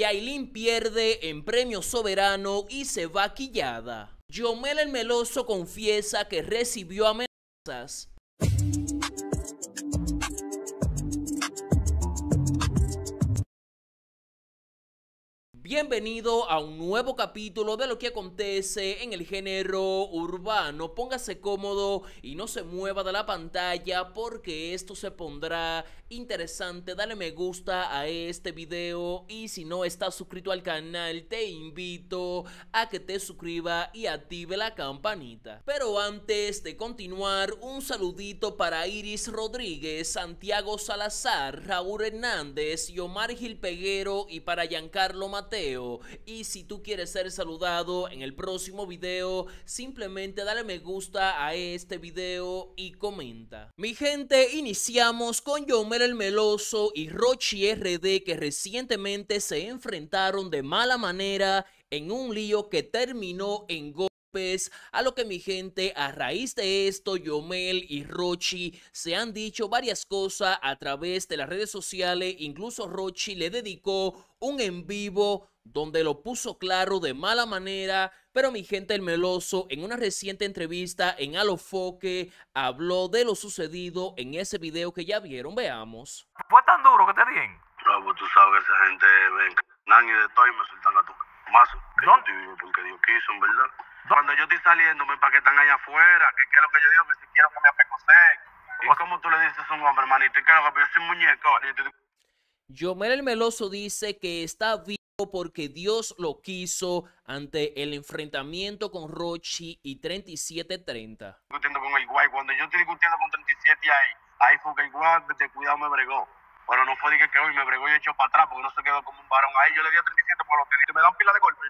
Yailin pierde en premio soberano y se va quillada. Yomel el Meloso confiesa que recibió amenazas. Bienvenido a un nuevo capítulo de lo que acontece en el género urbano. Póngase cómodo y no se mueva de la pantalla porque esto se pondrá interesante, dale me gusta a este video y si no estás suscrito al canal te invito a que te suscriba y active la campanita. Pero antes de continuar, un saludito para Iris Rodríguez, Santiago Salazar, Raúl Hernández y Omar Gil Peguero y para Giancarlo Mateo. Y si tú quieres ser saludado en el próximo video, simplemente dale me gusta a este video y comenta. Mi gente, iniciamos con me el Meloso y Rochi RD que recientemente se enfrentaron de mala manera en un lío que terminó en gol a lo que mi gente, a raíz de esto, Yomel y Rochi se han dicho varias cosas a través de las redes sociales, incluso Rochi le dedicó un en vivo donde lo puso claro de mala manera, pero mi gente el meloso en una reciente entrevista en Alofoque habló de lo sucedido en ese video que ya vieron, veamos. Fue tan duro que te No, pues tú sabes esa gente de y me sueltan a tu porque Dios verdad. Cuando yo estoy saliendo, me están allá afuera, que qué es lo que yo digo, que si quiero que me apecose. ¿Y cómo tú le dices a un hombre, hermanito? ¿Y qué es lo que yo soy muñeco? Yomel el Meloso dice que está vivo porque Dios lo quiso ante el enfrentamiento con Rochi y 37-30. Discutiendo con el guay, cuando yo estoy discutiendo con 37 ahí, ahí fue que el guay de cuidado me bregó. Pero no fue de que, hoy me bregó y echó para atrás porque no se quedó como un varón ahí. Yo le di a 37 por lo que me dan pila de golpe.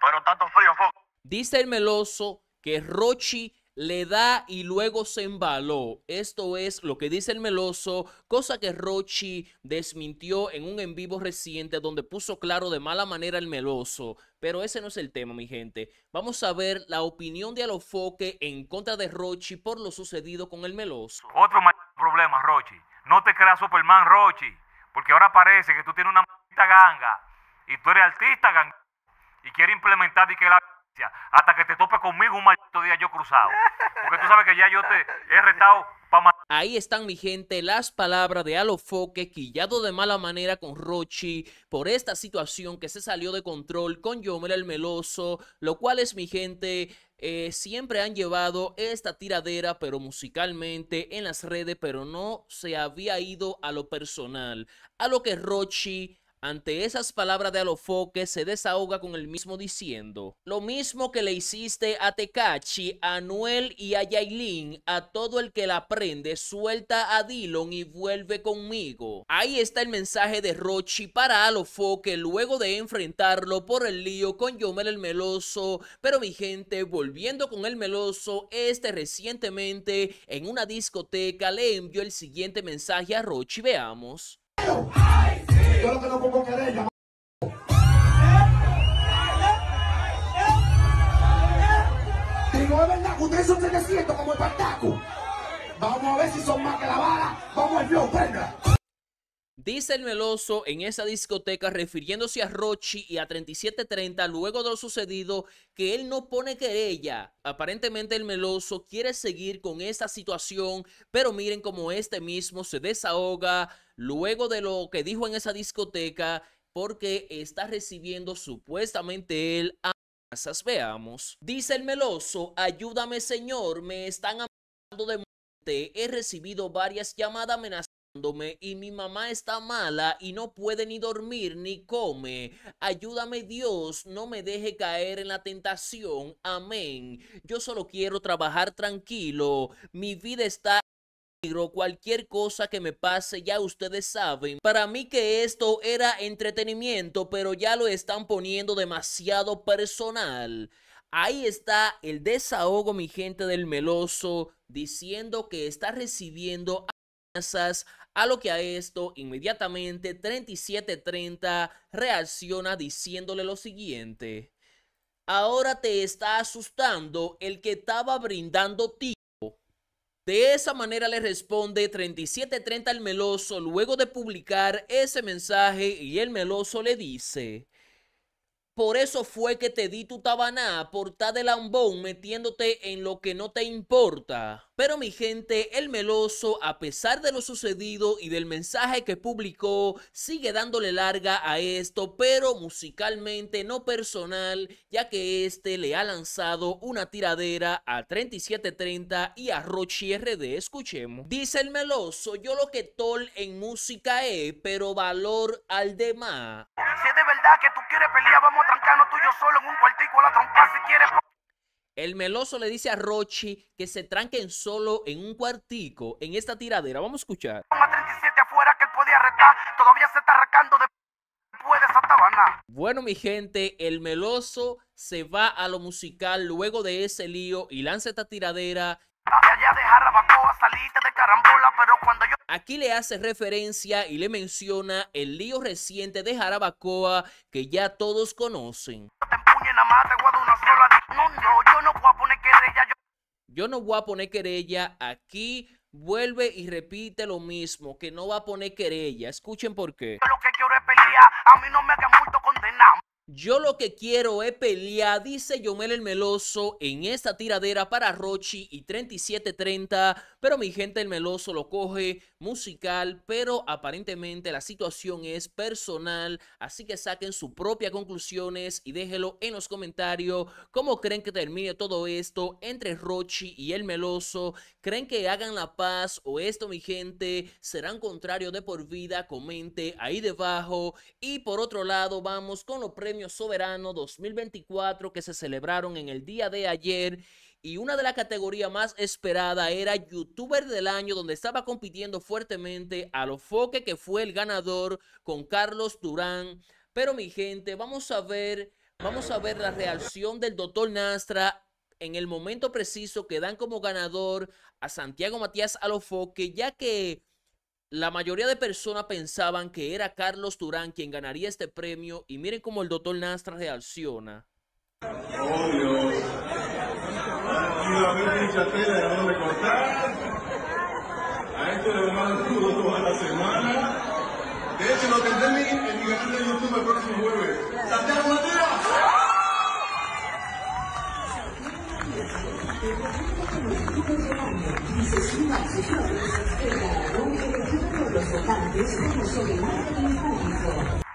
Pero tanto frío, foco. Dice el meloso que Rochi le da y luego se embaló. Esto es lo que dice el meloso, cosa que Rochi desmintió en un en vivo reciente donde puso claro de mala manera el meloso. Pero ese no es el tema, mi gente. Vamos a ver la opinión de Alofoque en contra de Rochi por lo sucedido con el meloso. Otro problema, Rochi. No te creas Superman, Rochi, porque ahora parece que tú tienes una ganga y tú eres artista ganga y quieres implementar y que la hasta que te tope conmigo un maldito día yo cruzado. Porque tú sabes que ya yo te he retado para Ahí están, mi gente, las palabras de Alofoque, quillado de mala manera con Rochi por esta situación que se salió de control con Yomel el Meloso, lo cual es, mi gente, eh, siempre han llevado esta tiradera, pero musicalmente en las redes, pero no se había ido a lo personal, a lo que Rochi ante esas palabras de Alofoque se desahoga con el mismo diciendo, lo mismo que le hiciste a Tecachi, a Noel y a Yailin, a todo el que la prende, suelta a Dillon y vuelve conmigo. Ahí está el mensaje de Rochi para Alofoque luego de enfrentarlo por el lío con Yomel el Meloso, pero mi gente, volviendo con el Meloso, este recientemente en una discoteca le envió el siguiente mensaje a Rochi, veamos. Vamos a ver si Dice el meloso en esa discoteca refiriéndose a Rochi y a 3730 luego de lo sucedido que él no pone querella. Aparentemente el meloso quiere seguir con esta situación, pero miren cómo este mismo se desahoga luego de lo que dijo en esa discoteca porque está recibiendo supuestamente él amenazas. Veamos. Dice el meloso, ayúdame señor, me están amenazando de muerte. He recibido varias llamadas amenazándome y mi mamá está mala y no puede ni dormir ni come. Ayúdame Dios, no me deje caer en la tentación. Amén. Yo solo quiero trabajar tranquilo. Mi vida está cualquier cosa que me pase, ya ustedes saben. Para mí que esto era entretenimiento, pero ya lo están poniendo demasiado personal. Ahí está el desahogo, mi gente del meloso, diciendo que está recibiendo amenazas, a lo que a esto inmediatamente 3730 reacciona diciéndole lo siguiente. Ahora te está asustando el que estaba brindando ti de esa manera le responde 3730 al meloso luego de publicar ese mensaje y el meloso le dice, por eso fue que te di tu tabaná por de lambón metiéndote en lo que no te importa. Pero mi gente, el meloso, a pesar de lo sucedido y del mensaje que publicó, sigue dándole larga a esto, pero musicalmente no personal, ya que este le ha lanzado una tiradera a 3730 y a Rochi RD. Escuchemos. Dice el meloso, yo lo que tol en música es, pero valor al demás que tú quieres pelear, vamos a trancarnos tú yo solo en un cuartico a la trompa si quieres. El meloso le dice a Rochi que se tranquen solo en un cuartico en esta tiradera. Vamos a escuchar. todavía bueno, mi gente, el meloso se va a lo musical luego de ese lío y lanza esta tiradera Aquí le hace referencia y le menciona el lío reciente de Jarabacoa que ya todos conocen. Yo no voy a poner querella aquí. Vuelve y repite lo mismo, que no va a poner querella. Escuchen por qué. lo que quiero es pelear, a mí no me hagan yo lo que quiero es pelear, dice Yomel el Meloso en esta tiradera para Rochi y 37-30, pero mi gente el Meloso lo coge musical, pero aparentemente la situación es personal, así que saquen sus propias conclusiones y déjelo en los comentarios cómo creen que termine todo esto entre Rochi y el Meloso, creen que hagan la paz o esto mi gente serán contrario de por vida, comente ahí debajo y por otro lado vamos con lo premios Soberano 2024 que se celebraron en el día de ayer y una de las categorías más esperada era youtuber del año, donde estaba compitiendo fuertemente a lo foque que fue el ganador con Carlos Durán. Pero mi gente, vamos a ver, vamos a ver la reacción del doctor Nastra en el momento preciso que dan como ganador a Santiago Matías Alofoque, ya que la mayoría de personas pensaban que era Carlos Turán quien ganaría este premio y miren cómo el doctor Nastra reacciona. Oh Dios. Y la mente tela de dónde cortar. A esto le vamos duro toda la semana. De hecho, lo tendré en mi, en canal de YouTube el próximo jueves. Santiago Mateo. 日本政府的自卫军战略，以“自卫”之名，开展“和平的侵略”作战，这是多么丑恶的日本历史！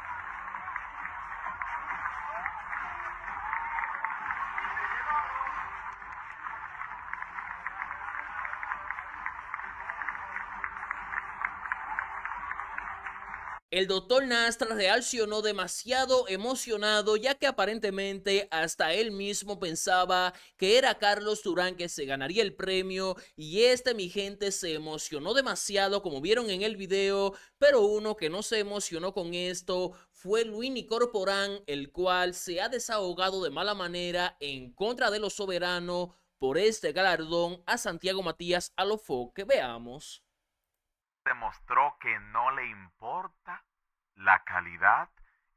El doctor Nastra reaccionó demasiado emocionado ya que aparentemente hasta él mismo pensaba que era Carlos Durán que se ganaría el premio y este mi gente se emocionó demasiado como vieron en el video, pero uno que no se emocionó con esto fue Luini Corporán el cual se ha desahogado de mala manera en contra de los soberanos por este galardón a Santiago Matías Alofo que veamos demostró que no le importa la calidad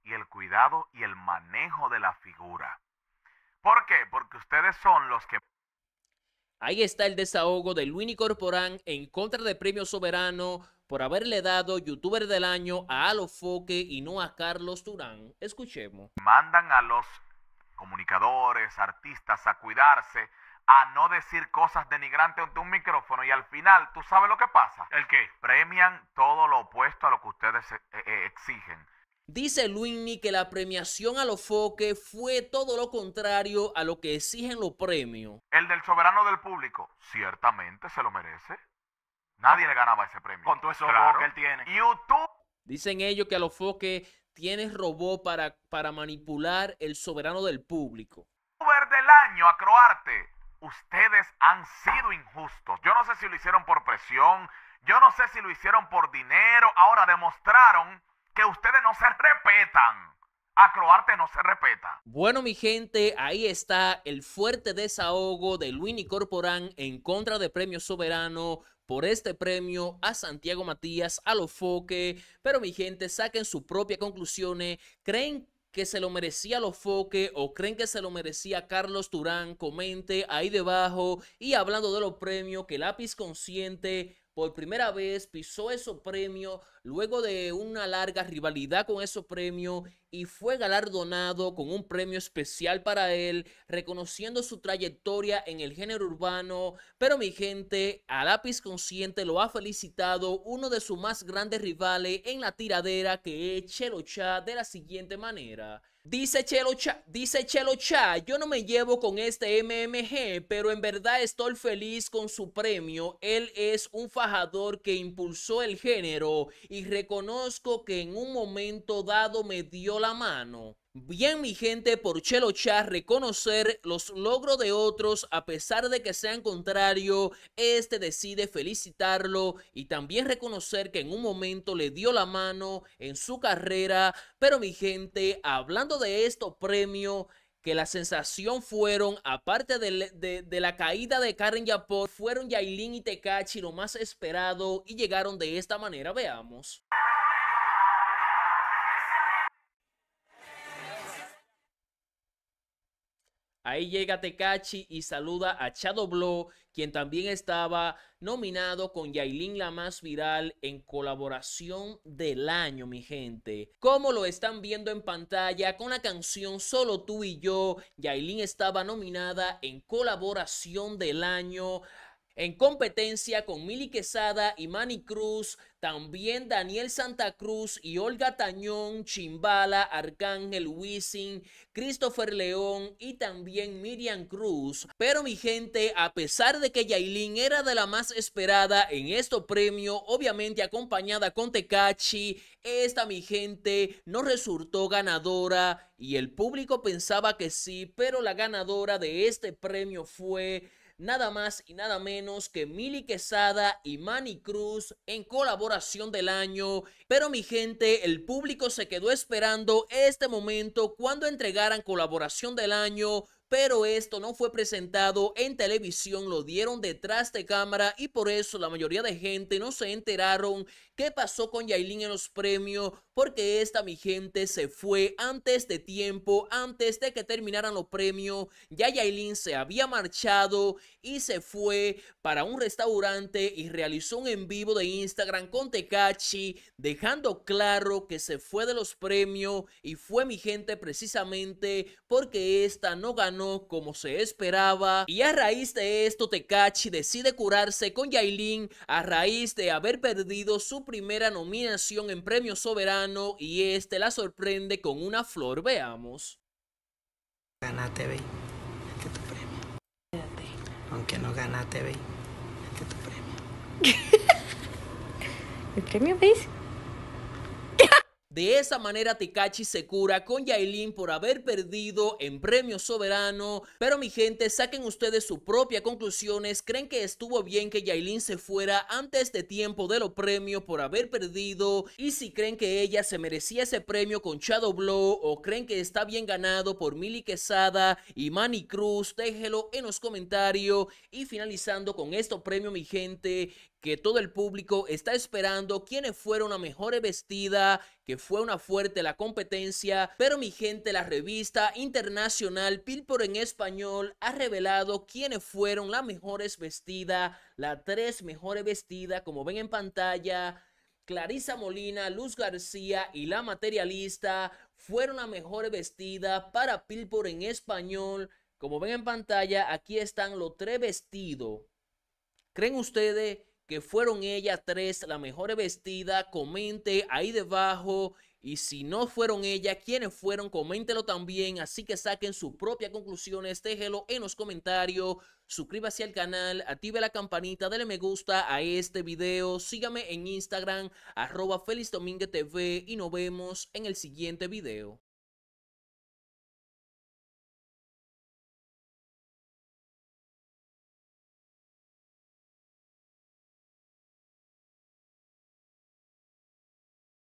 y el cuidado y el manejo de la figura. ¿Por qué? Porque ustedes son los que... Ahí está el desahogo de Luini Corporán en contra de Premio Soberano por haberle dado youtuber del año a Alofoque y no a Carlos Durán. Escuchemos. Mandan a los comunicadores, artistas a cuidarse a no decir cosas denigrantes ante un micrófono y al final, ¿tú sabes lo que pasa? ¿El qué? Premian todo lo opuesto a lo que ustedes eh, eh, eh, exigen. Dice Luini que la premiación a los foques fue todo lo contrario a lo que exigen los premios. El del soberano del público, ciertamente se lo merece. Nadie le ganaba ese premio. Con todo eso que él tiene. YouTube. Dicen ellos que a los foques tienes robot para, para manipular el soberano del público. Uber del año a Croarte ustedes han sido injustos. Yo no sé si lo hicieron por presión, yo no sé si lo hicieron por dinero. Ahora demostraron que ustedes no se respetan. A Croarte no se respeta. Bueno, mi gente, ahí está el fuerte desahogo de Luini Corporán en contra de Premio Soberano por este premio a Santiago Matías, a Lofoque. Pero mi gente, saquen sus propias conclusiones. ¿Creen que se lo merecía Lofoque o creen que se lo merecía Carlos Turán, comente ahí debajo y hablando de los premios que Lápiz Consciente por primera vez pisó ese premio luego de una larga rivalidad con ese premio y fue galardonado con un premio especial para él, reconociendo su trayectoria en el género urbano. Pero mi gente, a lápiz consciente lo ha felicitado uno de sus más grandes rivales en la tiradera que es Chelocha de la siguiente manera. Dice Chelo, Cha, dice yo no me llevo con este MMG, pero en verdad estoy feliz con su premio. Él es un fajador que impulsó el género y reconozco que en un momento dado me dio la mano. Bien, mi gente, por Chelo Char reconocer los logros de otros a pesar de que sean contrario, este decide felicitarlo y también reconocer que en un momento le dio la mano en su carrera. Pero, mi gente, hablando de esto, premio que la sensación fueron, aparte de, la caída de Karen Japón, fueron Yailin y Tecachi lo más esperado y llegaron de esta manera. Veamos. Ahí llega Tekachi y saluda a Chado Blow, quien también estaba nominado con Yailin la más viral en colaboración del año, mi gente. Como lo están viendo en pantalla, con la canción Solo tú y yo, Yailin estaba nominada en colaboración del año en competencia con Mili Quesada y Manny Cruz, también Daniel Santa Cruz y Olga Tañón, Chimbala, Arcángel Wisin, Christopher León y también Miriam Cruz. Pero mi gente, a pesar de que Yailin era de la más esperada en este premio. obviamente acompañada con Tecachi, esta mi gente no resultó ganadora y el público pensaba que sí, pero la ganadora de este premio fue nada más y nada menos que Mili Quesada y Manny Cruz en colaboración del año. Pero mi gente, el público se quedó esperando este momento cuando entregaran colaboración del año pero esto no fue presentado en televisión, lo dieron detrás de cámara y por eso la mayoría de gente no se enteraron qué pasó con Yailin en los premios, porque esta mi gente se fue antes de tiempo, antes de que terminaran los premios. Ya Yailin se había marchado y se fue para un restaurante y realizó un en vivo de Instagram con Tekachi, dejando claro que se fue de los premios y fue mi gente precisamente porque esta no ganó como se esperaba. Y a raíz de esto, Tekachi decide curarse con Yailin a raíz de haber perdido su primera nominación en Premio Soberano y este la sorprende con una flor. Veamos. Ganaste, ve. Este tu premio. Aunque no gana TV, Este tu premio. ¿El premio, veis? De esa manera Tikachi se cura con Yailin por haber perdido en premio soberano. Pero mi gente, saquen ustedes sus propias conclusiones. ¿Creen que estuvo bien que Yailin se fuera antes de este tiempo de los premios por haber perdido? Y si creen que ella se merecía ese premio con Shadow Blow o creen que está bien ganado por Mili Quesada y Manny Cruz, déjelo en los comentarios. Y finalizando con esto premio mi gente, que todo el público está esperando quiénes fueron las mejor vestida, que fue una fuerte la competencia, pero mi gente, la revista internacional Pilpor en español ha revelado quiénes fueron las mejores vestidas, las tres mejores vestidas, como ven en pantalla. Clarisa Molina, Luz García y La Materialista fueron las mejores vestidas para Pilpor en español. Como ven en pantalla, aquí están los tres vestidos. ¿Creen ustedes que fueron ellas tres la mejor vestida Comente ahí debajo. Y si no fueron ellas, quiénes fueron, coméntelo también. Así que saquen sus propias conclusiones. Déjelo en los comentarios. Suscríbase al canal, active la campanita, dale me gusta a este video. Sígame en Instagram, arroba Feliz TV. Y nos vemos en el siguiente video.